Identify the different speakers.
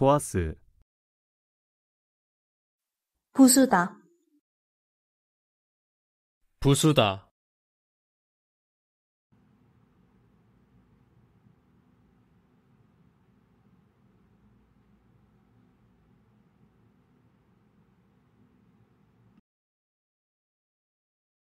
Speaker 1: 고아스
Speaker 2: 부수다
Speaker 1: 부수다